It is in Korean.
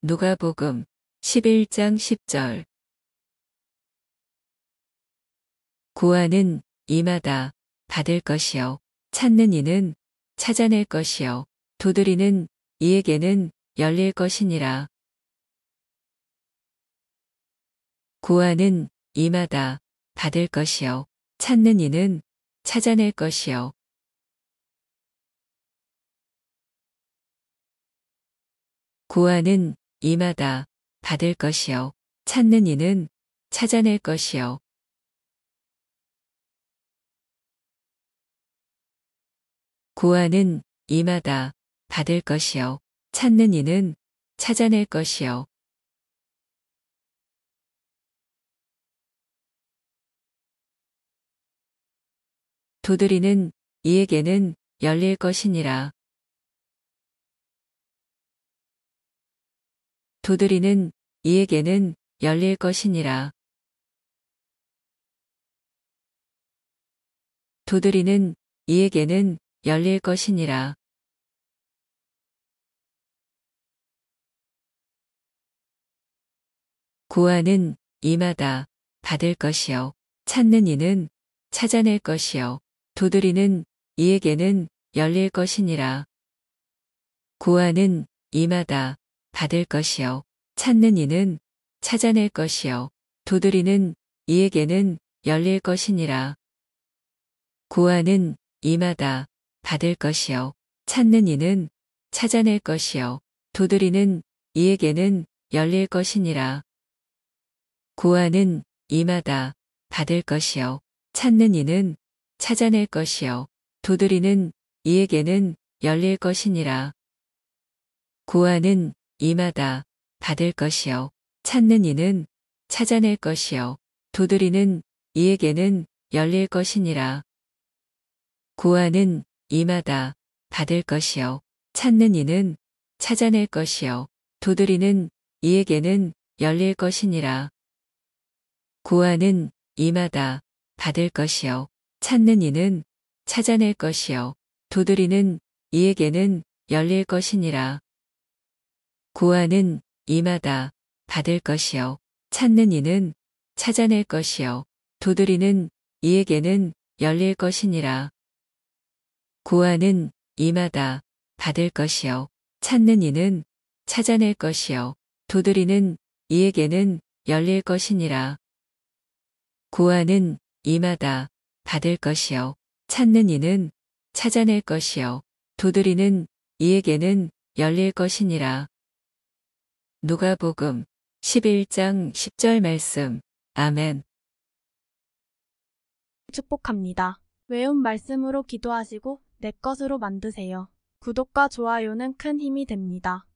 누가복음 11장 10절 구하는 이마다 받을 것이요 찾는 이는 찾아낼 것이요 도드리는 이에게는 열릴 것이니라 구하는 이마다 받을 것이요 찾는 이는 찾아낼 것이요 구하는 이마다 받을 것이요. 찾는 이는 찾아낼 것이요. 구하는 이마다 받을 것이요. 찾는 이는 찾아낼 것이요. 도드리는 이에게는 열릴 것이니라. 도드리는 이에게는 열릴 것이니라. 도드리는 이에게는 열릴 것이니라. 구하는 이마다 받을 것이요. 찾는 이는 찾아낼 것이요. 도드리는 이에게는 열릴 것이니라. 구하는 이마다 받을 것이요. 찾는 이는 찾아낼 것이요. 도드리는 이에게는 열릴 것이니라. 고아는 이마다 받을 것이요. 찾는 이는 찾아낼 것이요. 도드리는 이에게는 열릴 것이니라. 고아는 이마다 받을 것이요. 찾는 이는 찾아낼 것이요. 도드리는 이에게는 열릴 것이니라. 고아는 이마다 받을 것이요. 찾는 이는 찾아낼 것이요. 도드리는 이에게는 열릴 것이니라. 구하는 이마다 받을 것이요. 찾는 이는 찾아낼 것이요. 도드리는 이에게는 열릴 것이니라. 구하는 이마다 받을 것이요. 찾는 이는 찾아낼 것이요. 도드리는 이에게는 열릴 것이니라. 구하는 이마다 받을 것이요. 찾는 이는 찾아낼 것이요. 도드리는 이에게는 열릴 것이니라. 구하는 이마다 받을 것이요. 찾는 이는 찾아낼 것이요. 도드리는 이에게는 열릴 것이니라. 구하는 이마다 받을 것이요. 찾는 이는 찾아낼 것이요. 도드리는 이에게는 열릴 것이니라. 누가복음 11장 10절 말씀. 아멘. 축복합니다. 외운 말씀으로 기도하시고 내 것으로 만드세요. 구독과 좋아요는 큰 힘이 됩니다.